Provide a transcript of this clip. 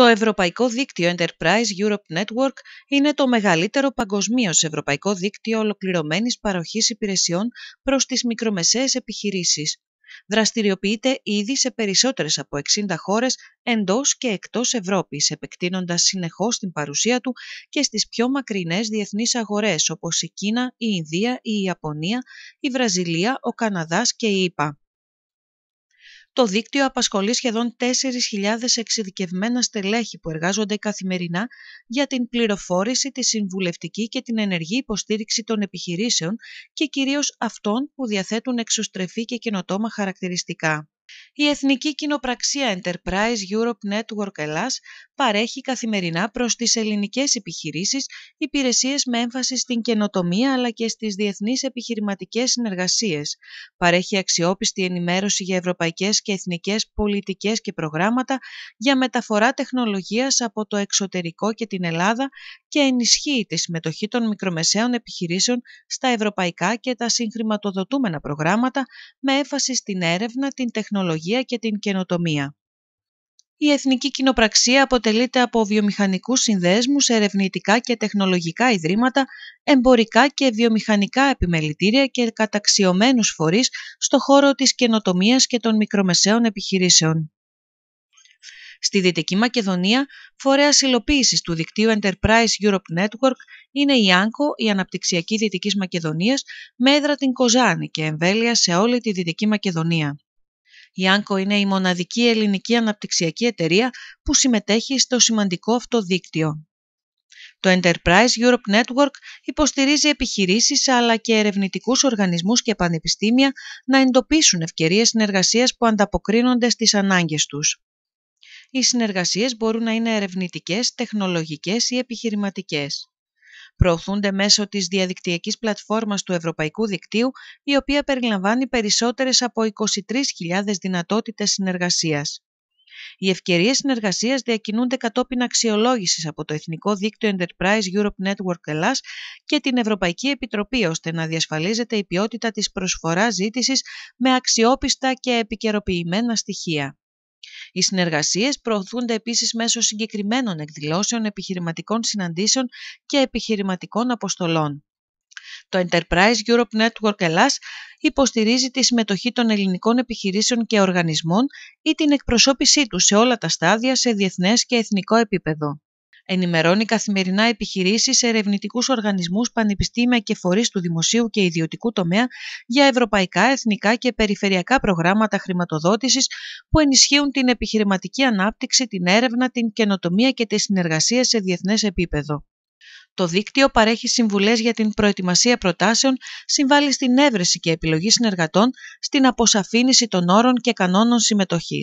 Το Ευρωπαϊκό Δίκτυο Enterprise Europe Network είναι το μεγαλύτερο παγκοσμίως ευρωπαϊκό δίκτυο ολοκληρωμένης παροχής υπηρεσιών προς τις μικρομεσαίες επιχειρήσεις. Δραστηριοποιείται ήδη σε περισσότερες από 60 χώρες εντός και εκτός Ευρώπης, επεκτείνοντας συνεχώς την παρουσία του και στις πιο μακρινές διεθνείς αγορές όπως η Κίνα, η Ινδία, η Ιαπωνία, η Βραζιλία, ο Καναδάς και η ΙΠΑ. Το δίκτυο απασχολεί σχεδόν 4.000 εξειδικευμένα στελέχη που εργάζονται καθημερινά για την πληροφόρηση, τη συμβουλευτική και την ενεργή υποστήριξη των επιχειρήσεων και κυρίως αυτών που διαθέτουν εξωστρεφή και καινοτόμα χαρακτηριστικά. Η Εθνική Κοινοπραξία Enterprise Europe Network Ελλάς παρέχει καθημερινά προς τις ελληνικές επιχειρήσεις υπηρεσίες με έμφαση στην καινοτομία αλλά και στις διεθνείς επιχειρηματικές συνεργασίες. Παρέχει αξιόπιστη ενημέρωση για ευρωπαϊκές και εθνικές πολιτικές και προγράμματα για μεταφορά τεχνολογίας από το εξωτερικό και την Ελλάδα και ενισχύει τη συμμετοχή των μικρομεσαίων επιχειρήσεων στα ευρωπαϊκά και τα συγχρηματοδοτούμενα προγράμματα με έμφαση στην έρευνα, την τεχνολογία και την καινοτομία. Η εθνική κοινοπραξία αποτελείται από βιομηχανικούς συνδέσμους, ερευνητικά και τεχνολογικά ιδρύματα, εμπορικά και βιομηχανικά επιμελητήρια και καταξιωμένους φορείς στο χώρο της καινοτομίας και των μικρομεσαίων επιχειρήσεων. Στη Δυτική Μακεδονία, φορέας υλοποίησης του δικτύου Enterprise Europe Network είναι η ΆΝΚΟ, η Αναπτυξιακή Δυτικής Μακεδονίας, με έδρα την Κοζάνη και εμβέλεια σε όλη τη Δυτική Μακεδονία. Η Άνκο είναι η μοναδική ελληνική αναπτυξιακή εταιρεία που συμμετέχει στο σημαντικό αυτό δίκτυο. Το Enterprise Europe Network υποστηρίζει επιχειρήσεις αλλά και ερευνητικούς οργανισμούς και πανεπιστήμια να εντοπίσουν ευκαιρίες συνεργασίας που ανταποκρίνονται στις ανάγκες τους. Οι συνεργασίες μπορούν να είναι ερευνητικές, τεχνολογικές ή επιχειρηματικές προωθούνται μέσω της διαδικτυακής πλατφόρμας του Ευρωπαϊκού Δικτύου, η οποία περιλαμβάνει περισσότερες από 23.000 δυνατότητες συνεργασίας. Οι ευκαιρίες συνεργασίας διακινούνται κατόπιν αξιολόγησης από το Εθνικό Δίκτυο Enterprise Europe Network Ελλάς και την Ευρωπαϊκή Επιτροπή ώστε να διασφαλίζεται η ποιότητα της προσφοράς ζήτησης με αξιόπιστα και επικαιροποιημένα στοιχεία. Οι συνεργασίες προωθούνται επίσης μέσω συγκεκριμένων εκδηλώσεων, επιχειρηματικών συναντήσεων και επιχειρηματικών αποστολών. Το Enterprise Europe Network Ελλάς υποστηρίζει τη συμμετοχή των ελληνικών επιχειρήσεων και οργανισμών ή την εκπροσώπησή τους σε όλα τα στάδια σε διεθνές και εθνικό επίπεδο ενημερώνει καθημερινά επιχειρήσεις, ερευνητικούς οργανισμούς, πανεπιστήμια και φορείς του δημοσίου και ιδιωτικού τομέα για ευρωπαϊκά, εθνικά και περιφερειακά προγράμματα χρηματοδότησης που ενισχύουν την επιχειρηματική ανάπτυξη, την έρευνα, την καινοτομία και τη συνεργασία σε διεθνές επίπεδο. Το δίκτυο παρέχει συμβουλές για την προετοιμασία προτάσεων, συμβάλλει στην έβρεση και επιλογή συνεργατών, στην αποσαφήνιση των όρων και κανόνων συμμετοχής.